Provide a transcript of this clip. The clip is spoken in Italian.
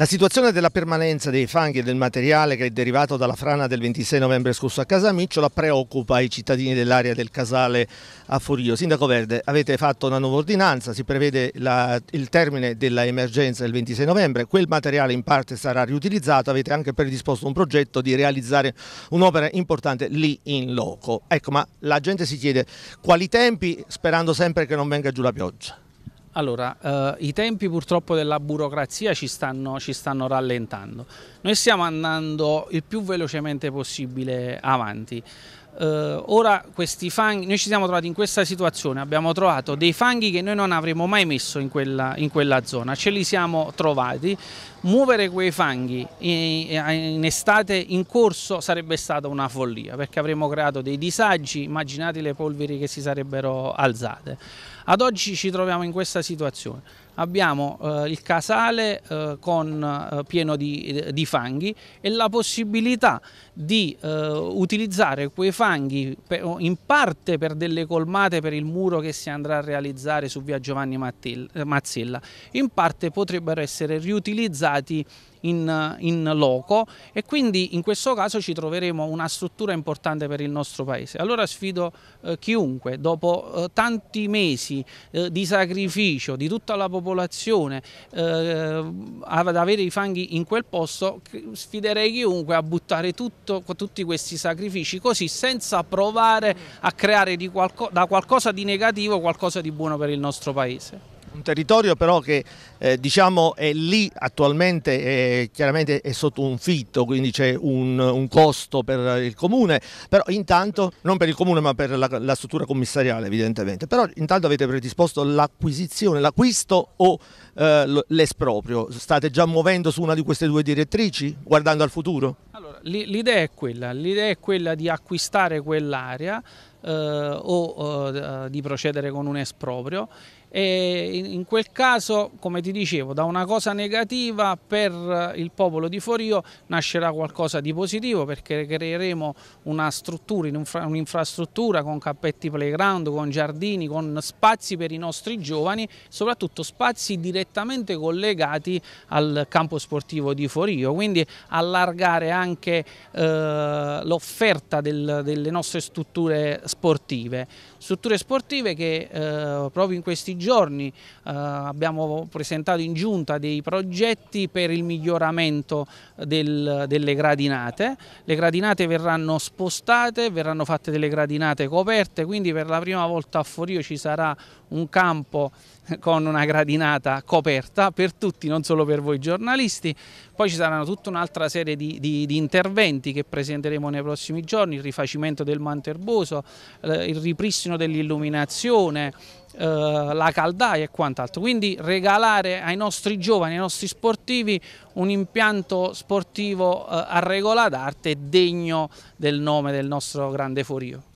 La situazione della permanenza dei fanghi e del materiale che è derivato dalla frana del 26 novembre scorso a Casamicciola preoccupa i cittadini dell'area del Casale a Furio. Sindaco Verde, avete fatto una nuova ordinanza, si prevede la, il termine dell'emergenza del 26 novembre, quel materiale in parte sarà riutilizzato, avete anche predisposto un progetto di realizzare un'opera importante lì in loco. Ecco, ma la gente si chiede quali tempi sperando sempre che non venga giù la pioggia. Allora, eh, i tempi purtroppo della burocrazia ci stanno, ci stanno, rallentando. Noi stiamo andando il più velocemente possibile avanti. Eh, ora questi fanghi, noi ci siamo trovati in questa situazione, abbiamo trovato dei fanghi che noi non avremmo mai messo in quella, in quella zona, ce li siamo trovati, muovere quei fanghi in estate in corso sarebbe stata una follia perché avremmo creato dei disagi, immaginate le polveri che si sarebbero alzate. Ad oggi ci troviamo in questa situazione, abbiamo eh, il casale eh, con, eh, pieno di, di, fanghi e la possibilità di eh, utilizzare quei fanghi per, in parte per delle colmate per il muro che si andrà a realizzare su via Giovanni eh, Mazzilla, in parte potrebbero essere riutilizzati utilizzati in, in, loco e quindi in questo caso ci troveremo una struttura importante per il nostro paese. Allora sfido eh, chiunque, dopo eh, tanti mesi eh, di sacrificio di tutta la popolazione eh, ad avere i fanghi in quel posto, sfiderei chiunque a buttare tutto, tutti questi sacrifici così senza provare a creare qualco da qualcosa di negativo qualcosa di buono per il nostro paese. Un territorio però che eh, diciamo è lì attualmente è, chiaramente è sotto un fitto, quindi c'è un, un, costo per il comune, però intanto, non per il comune ma per la, la struttura commissariale evidentemente, però intanto avete predisposto l'acquisizione, l'acquisto o eh, l'esproprio, state già muovendo su una di queste due direttrici guardando al futuro? Allora, l'idea è quella, l'idea è quella di acquistare quell'area eh, o eh, di procedere con un esproprio e in quel caso, come ti dicevo, da una cosa negativa per eh, il popolo di Forio nascerà qualcosa di positivo perché creeremo una struttura, un'infrastruttura con cappetti playground, con giardini, con spazi per i nostri giovani, soprattutto spazi direttamente collegati al campo sportivo di Forio, quindi allargare anche eh, l'offerta del, delle nostre strutture sportive, strutture sportive che eh, proprio in questi giorni eh, abbiamo presentato in giunta dei progetti per il miglioramento del, delle gradinate. Le gradinate verranno spostate, verranno fatte delle gradinate coperte, quindi per la prima volta a Forio ci sarà un campo con una gradinata coperta per tutti, non solo per voi giornalisti. Poi ci saranno tutta un'altra serie di, di, di, interventi che presenteremo nei prossimi giorni, il rifacimento del Manterboso, erboso, eh, il ripristino dell'illuminazione, eh, la caldaia e quant'altro. Quindi regalare ai nostri giovani, ai nostri sportivi un impianto sportivo eh, a regola d'arte degno del nome del nostro grande Forio.